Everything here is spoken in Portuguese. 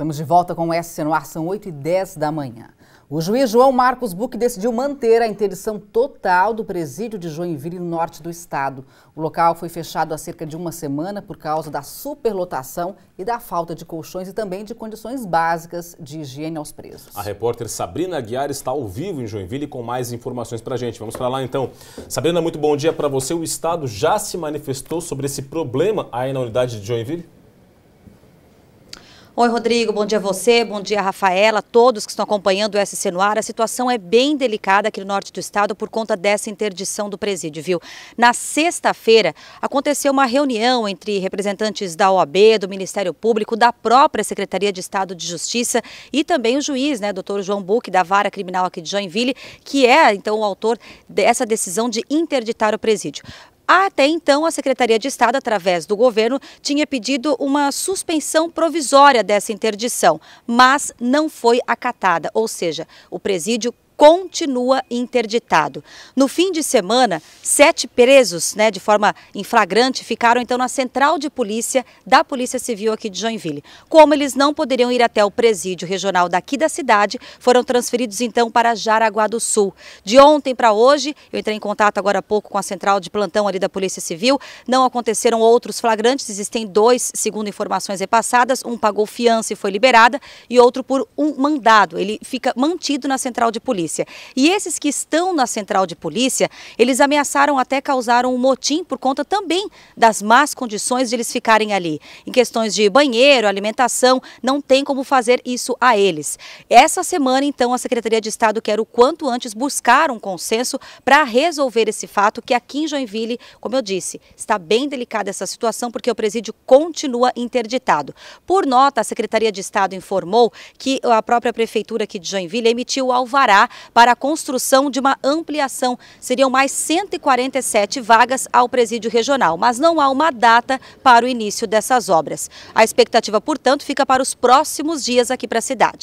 Estamos de volta com o SC no ar, são 8 e 10 da manhã. O juiz João Marcos Buck decidiu manter a interdição total do presídio de Joinville, no norte do estado. O local foi fechado há cerca de uma semana por causa da superlotação e da falta de colchões e também de condições básicas de higiene aos presos. A repórter Sabrina Aguiar está ao vivo em Joinville com mais informações para a gente. Vamos para lá então. Sabrina, muito bom dia para você. O estado já se manifestou sobre esse problema aí na unidade de Joinville? Oi, Rodrigo, bom dia a você, bom dia a Rafaela, todos que estão acompanhando o SC no ar. A situação é bem delicada aqui no norte do estado por conta dessa interdição do presídio, viu? Na sexta-feira, aconteceu uma reunião entre representantes da OAB, do Ministério Público, da própria Secretaria de Estado de Justiça e também o juiz, né, doutor João Buck, da Vara Criminal aqui de Joinville, que é, então, o autor dessa decisão de interditar o presídio. Até então, a Secretaria de Estado, através do governo, tinha pedido uma suspensão provisória dessa interdição, mas não foi acatada, ou seja, o presídio continua interditado. No fim de semana, sete presos né, de forma inflagrante ficaram então na central de polícia da Polícia Civil aqui de Joinville. Como eles não poderiam ir até o presídio regional daqui da cidade, foram transferidos então para Jaraguá do Sul. De ontem para hoje, eu entrei em contato agora há pouco com a central de plantão ali da Polícia Civil, não aconteceram outros flagrantes, existem dois, segundo informações repassadas, um pagou fiança e foi liberada e outro por um mandado. Ele fica mantido na central de polícia polícia. E esses que estão na central de polícia, eles ameaçaram até causaram um motim por conta também das más condições de eles ficarem ali. Em questões de banheiro, alimentação, não tem como fazer isso a eles. Essa semana, então, a Secretaria de Estado quer o quanto antes buscar um consenso para resolver esse fato que aqui em Joinville, como eu disse, está bem delicada essa situação porque o presídio continua interditado. Por nota, a Secretaria de Estado informou que a própria Prefeitura aqui de Joinville emitiu o alvará para a construção de uma ampliação. Seriam mais 147 vagas ao presídio regional, mas não há uma data para o início dessas obras. A expectativa, portanto, fica para os próximos dias aqui para a cidade.